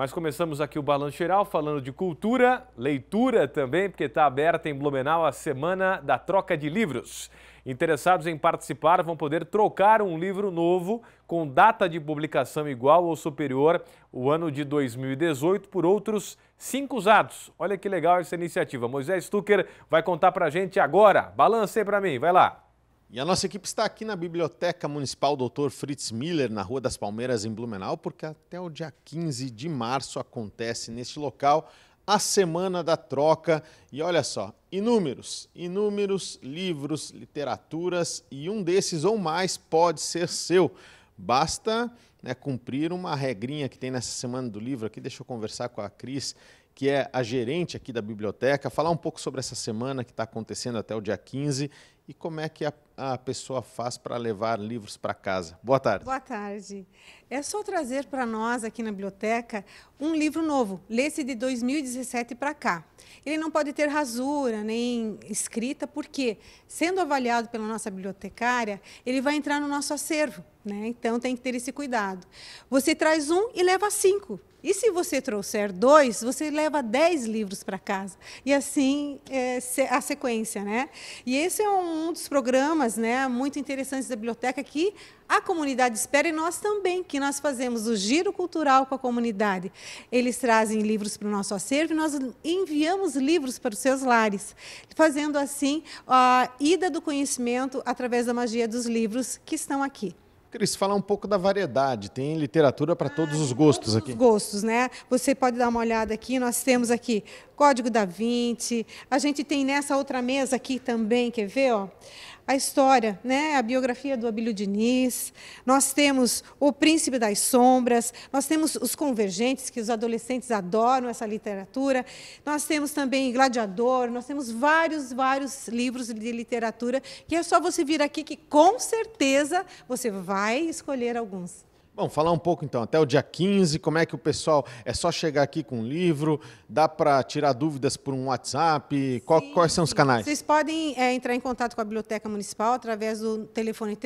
Mas começamos aqui o Balanço Geral falando de cultura, leitura também, porque está aberta em Blumenau a Semana da Troca de Livros. Interessados em participar vão poder trocar um livro novo com data de publicação igual ou superior o ano de 2018 por outros cinco usados. Olha que legal essa iniciativa. Moisés Stucker vai contar para gente agora. Balance aí para mim, vai lá. E a nossa equipe está aqui na Biblioteca Municipal Dr. Fritz Miller, na Rua das Palmeiras, em Blumenau, porque até o dia 15 de março acontece neste local a Semana da Troca. E olha só, inúmeros, inúmeros livros, literaturas e um desses ou mais pode ser seu. Basta né, cumprir uma regrinha que tem nessa semana do livro aqui. Deixa eu conversar com a Cris, que é a gerente aqui da biblioteca, falar um pouco sobre essa semana que está acontecendo até o dia 15 e como é que a, a pessoa faz para levar livros para casa. Boa tarde. Boa tarde. É só trazer para nós aqui na biblioteca um livro novo, lê-se de 2017 para cá. Ele não pode ter rasura nem escrita, porque, sendo avaliado pela nossa bibliotecária, ele vai entrar no nosso acervo. Né? Então tem que ter esse cuidado. Você traz um e leva cinco. E se você trouxer dois, você leva dez livros para casa. E assim é, a sequência. Né? E esse é um dos programas né, muito interessantes da biblioteca que a comunidade espera e nós também, que nós fazemos o giro cultural com a comunidade. Eles trazem livros para o nosso acervo e nós enviamos livros para os seus lares, fazendo assim a ida do conhecimento através da magia dos livros que estão aqui. Cris, falar um pouco da variedade. Tem literatura para todos ah, os gostos todos aqui. Os gostos, né? Você pode dar uma olhada aqui. Nós temos aqui Código da Vinte. A gente tem nessa outra mesa aqui também, quer ver? Ó? a história, né? a biografia do Abílio Diniz, nós temos O Príncipe das Sombras, nós temos Os Convergentes, que os adolescentes adoram essa literatura, nós temos também Gladiador, nós temos vários, vários livros de literatura, que é só você vir aqui que com certeza você vai escolher alguns. Vamos falar um pouco então, até o dia 15, como é que o pessoal. É só chegar aqui com um livro, dá para tirar dúvidas por um WhatsApp? Qual, sim, quais são os canais? Vocês podem é, entrar em contato com a Biblioteca Municipal através do telefone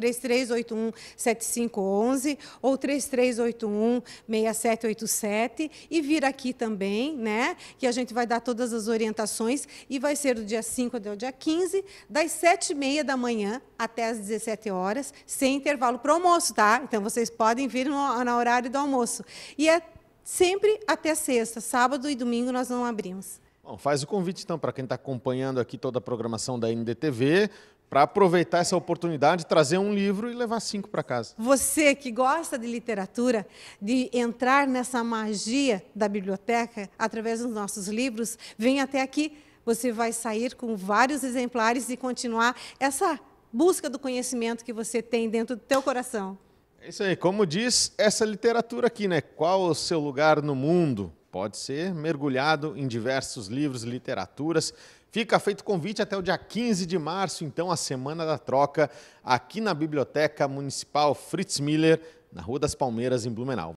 3381-7511 ou 3381-6787 e vir aqui também, né? Que a gente vai dar todas as orientações e vai ser do dia 5 até o dia 15, das 7h30 da manhã até as 17 horas, sem intervalo para almoço, tá? Então vocês podem vir sair no, no horário do almoço. E é sempre até sexta, sábado e domingo nós não abrimos. Bom, faz o convite então para quem está acompanhando aqui toda a programação da NDTV para aproveitar essa oportunidade, trazer um livro e levar cinco para casa. Você que gosta de literatura, de entrar nessa magia da biblioteca através dos nossos livros, vem até aqui. Você vai sair com vários exemplares e continuar essa busca do conhecimento que você tem dentro do teu coração. É isso aí. Como diz essa literatura aqui, né? Qual o seu lugar no mundo? Pode ser mergulhado em diversos livros, literaturas. Fica feito convite até o dia 15 de março, então, a Semana da Troca, aqui na Biblioteca Municipal Fritz Miller, na Rua das Palmeiras, em Blumenau.